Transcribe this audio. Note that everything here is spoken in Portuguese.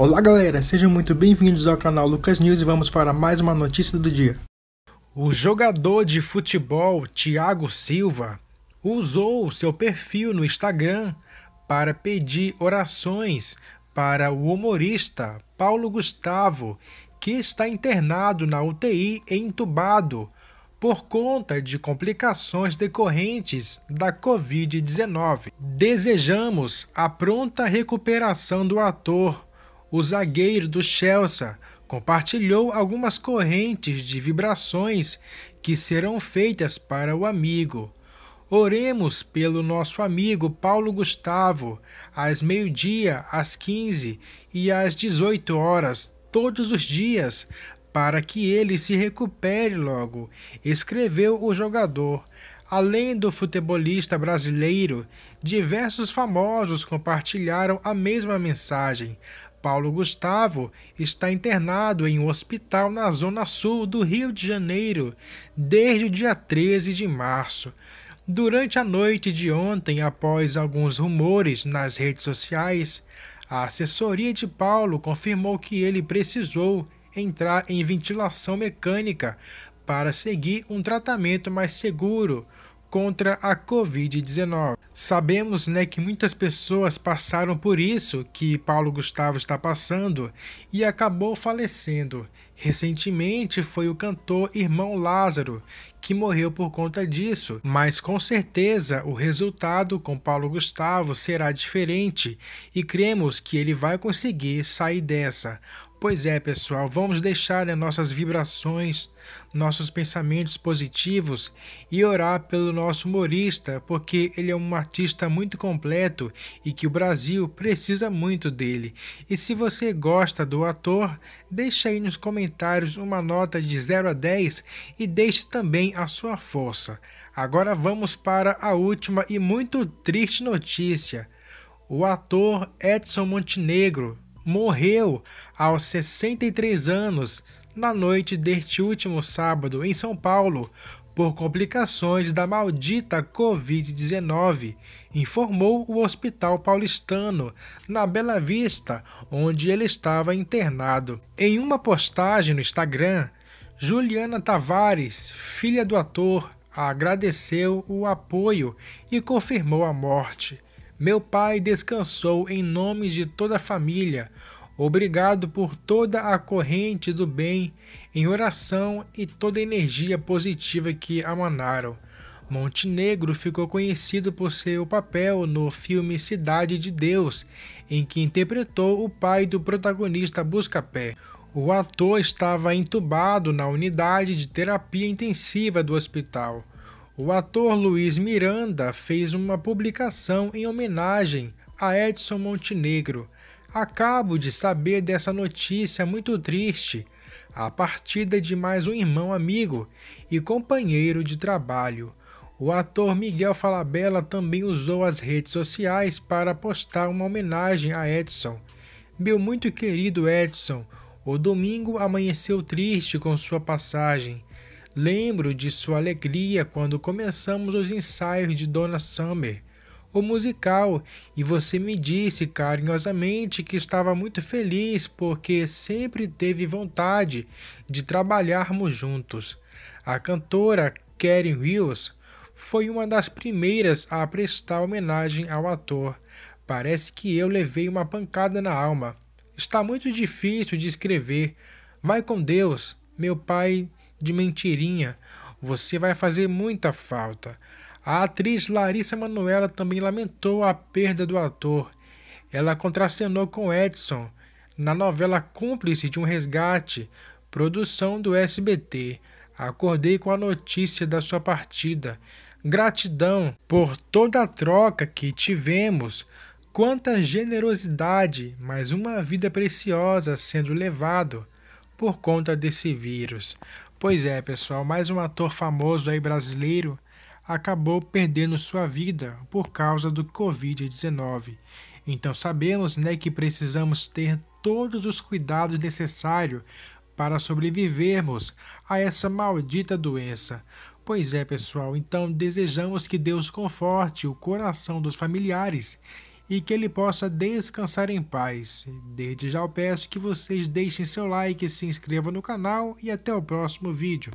Olá galera, sejam muito bem-vindos ao canal Lucas News e vamos para mais uma notícia do dia. O jogador de futebol Thiago Silva usou seu perfil no Instagram para pedir orações para o humorista Paulo Gustavo, que está internado na UTI e entubado por conta de complicações decorrentes da Covid-19. Desejamos a pronta recuperação do ator o zagueiro do Chelsea compartilhou algumas correntes de vibrações que serão feitas para o amigo. Oremos pelo nosso amigo Paulo Gustavo, às meio-dia, às 15 e às 18 horas, todos os dias, para que ele se recupere logo, escreveu o jogador. Além do futebolista brasileiro, diversos famosos compartilharam a mesma mensagem. Paulo Gustavo está internado em um hospital na zona sul do Rio de Janeiro desde o dia 13 de março. Durante a noite de ontem, após alguns rumores nas redes sociais, a assessoria de Paulo confirmou que ele precisou entrar em ventilação mecânica para seguir um tratamento mais seguro contra a Covid-19. Sabemos né, que muitas pessoas passaram por isso que Paulo Gustavo está passando e acabou falecendo. Recentemente foi o cantor Irmão Lázaro que morreu por conta disso, mas com certeza o resultado com Paulo Gustavo será diferente e cremos que ele vai conseguir sair dessa. Pois é, pessoal, vamos deixar né, nossas vibrações, nossos pensamentos positivos e orar pelo nosso humorista, porque ele é um artista muito completo e que o Brasil precisa muito dele. E se você gosta do ator, deixe aí nos comentários uma nota de 0 a 10 e deixe também a sua força. Agora vamos para a última e muito triste notícia. O ator Edson Montenegro morreu aos 63 anos na noite deste último sábado em São Paulo por complicações da maldita Covid-19, informou o Hospital Paulistano, na Bela Vista, onde ele estava internado. Em uma postagem no Instagram, Juliana Tavares, filha do ator, agradeceu o apoio e confirmou a morte. Meu pai descansou em nome de toda a família. Obrigado por toda a corrente do bem em oração e toda a energia positiva que amanaram. Montenegro ficou conhecido por seu papel no filme Cidade de Deus, em que interpretou o pai do protagonista Buscapé. O ator estava entubado na unidade de terapia intensiva do hospital. O ator Luiz Miranda fez uma publicação em homenagem a Edson Montenegro. Acabo de saber dessa notícia muito triste, a partida de mais um irmão amigo e companheiro de trabalho. O ator Miguel Falabella também usou as redes sociais para postar uma homenagem a Edson. Meu muito querido Edson, o domingo amanheceu triste com sua passagem. Lembro de sua alegria quando começamos os ensaios de Dona Summer, o musical, e você me disse carinhosamente que estava muito feliz porque sempre teve vontade de trabalharmos juntos. A cantora Karen Wills foi uma das primeiras a prestar homenagem ao ator. Parece que eu levei uma pancada na alma Está muito difícil de escrever. Vai com Deus, meu pai de mentirinha. Você vai fazer muita falta. A atriz Larissa Manoela também lamentou a perda do ator. Ela contracenou com Edson na novela Cúmplice de um Resgate, produção do SBT. Acordei com a notícia da sua partida. Gratidão por toda a troca que tivemos. Quanta generosidade, mais uma vida preciosa sendo levado por conta desse vírus. Pois é, pessoal, mais um ator famoso aí brasileiro acabou perdendo sua vida por causa do COVID-19. Então sabemos, né, que precisamos ter todos os cuidados necessários para sobrevivermos a essa maldita doença. Pois é, pessoal, então desejamos que Deus conforte o coração dos familiares e que ele possa descansar em paz. Desde já eu peço que vocês deixem seu like, se inscrevam no canal e até o próximo vídeo.